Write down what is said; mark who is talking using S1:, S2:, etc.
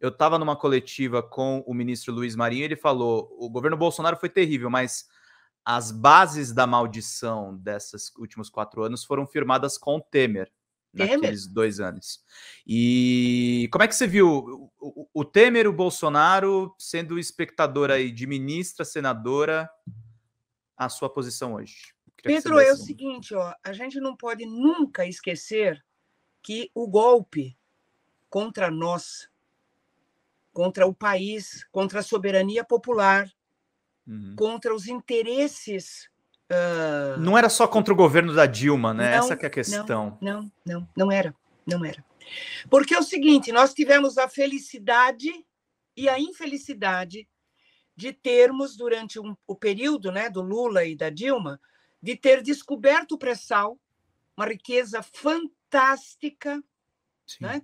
S1: Eu estava numa coletiva com o ministro Luiz Marinho, ele falou: o governo Bolsonaro foi terrível, mas as bases da maldição desses últimos quatro anos foram firmadas com o Temer naqueles dois anos. E como é que você viu o, o, o, Temer, o Bolsonaro, sendo espectadora aí de ministra, senadora, a sua posição hoje? Pedro, é assim. o
S2: seguinte, ó, a gente não pode nunca esquecer que o golpe contra nós contra o país, contra a soberania popular, uhum. contra os interesses. Uh...
S3: Não era só contra o governo da Dilma, né? Não, Essa é a questão.
S2: Não, não, não, não era, não era. Porque é o seguinte, nós tivemos a felicidade e a infelicidade de termos, durante um, o período né, do Lula e da Dilma, de ter descoberto o pré-sal, uma riqueza fantástica, né?